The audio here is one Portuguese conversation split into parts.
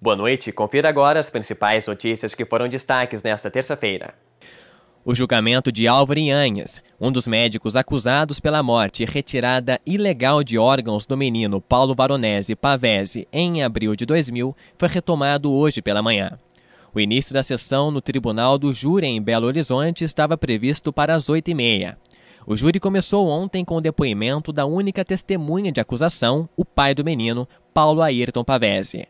Boa noite, confira agora as principais notícias que foram destaques nesta terça-feira. O julgamento de Álvaro Anhas, um dos médicos acusados pela morte e retirada ilegal de órgãos do menino Paulo Varonese Pavese em abril de 2000, foi retomado hoje pela manhã. O início da sessão no Tribunal do Júri em Belo Horizonte estava previsto para as 8h30. O júri começou ontem com o depoimento da única testemunha de acusação, o pai do menino, Paulo Ayrton Pavese.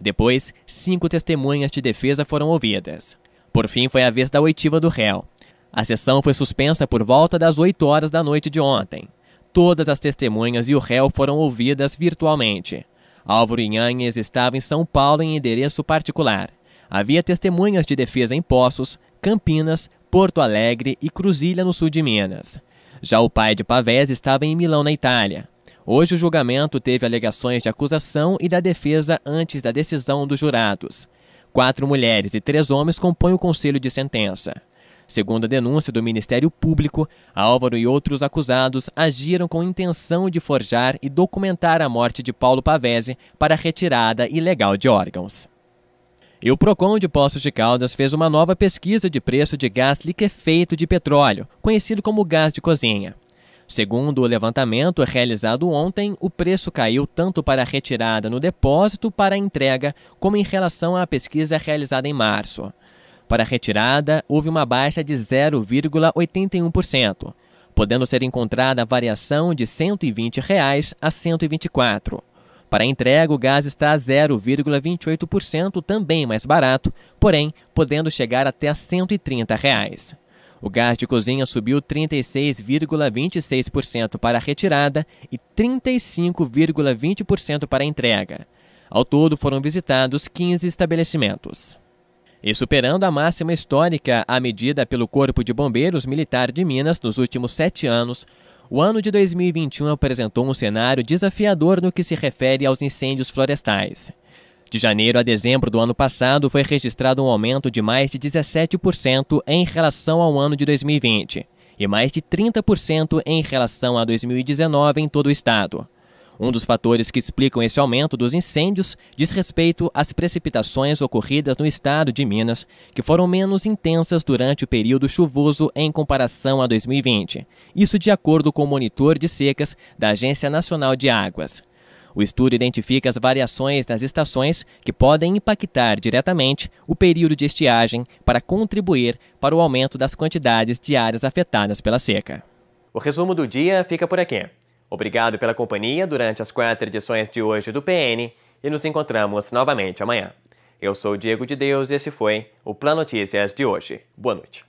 Depois, cinco testemunhas de defesa foram ouvidas. Por fim, foi a vez da oitiva do réu. A sessão foi suspensa por volta das 8 horas da noite de ontem. Todas as testemunhas e o réu foram ouvidas virtualmente. Álvaro Inhanes estava em São Paulo em endereço particular. Havia testemunhas de defesa em Poços, Campinas, Porto Alegre e Cruzilha, no sul de Minas. Já o pai de Pavés estava em Milão, na Itália. Hoje o julgamento teve alegações de acusação e da defesa antes da decisão dos jurados. Quatro mulheres e três homens compõem o conselho de sentença. Segundo a denúncia do Ministério Público, Álvaro e outros acusados agiram com intenção de forjar e documentar a morte de Paulo Pavese para retirada ilegal de órgãos. E o PROCON de Poços de Caldas fez uma nova pesquisa de preço de gás liquefeito de petróleo, conhecido como gás de cozinha. Segundo o levantamento realizado ontem, o preço caiu tanto para a retirada no depósito, para a entrega, como em relação à pesquisa realizada em março. Para a retirada, houve uma baixa de 0,81%, podendo ser encontrada a variação de R$ 120 reais a R$ 124. Para a entrega, o gás está a 0,28% também mais barato, porém podendo chegar até a R$ 130. Reais. O gás de cozinha subiu 36,26% para a retirada e 35,20% para a entrega. Ao todo, foram visitados 15 estabelecimentos. E superando a máxima histórica a medida pelo Corpo de Bombeiros Militar de Minas nos últimos sete anos, o ano de 2021 apresentou um cenário desafiador no que se refere aos incêndios florestais. De janeiro a dezembro do ano passado, foi registrado um aumento de mais de 17% em relação ao ano de 2020 e mais de 30% em relação a 2019 em todo o estado. Um dos fatores que explicam esse aumento dos incêndios diz respeito às precipitações ocorridas no estado de Minas, que foram menos intensas durante o período chuvoso em comparação a 2020. Isso de acordo com o monitor de secas da Agência Nacional de Águas. O estudo identifica as variações nas estações que podem impactar diretamente o período de estiagem para contribuir para o aumento das quantidades de áreas afetadas pela seca. O resumo do dia fica por aqui. Obrigado pela companhia durante as quatro edições de hoje do PN e nos encontramos novamente amanhã. Eu sou Diego de Deus e esse foi o Plan Notícias de hoje. Boa noite.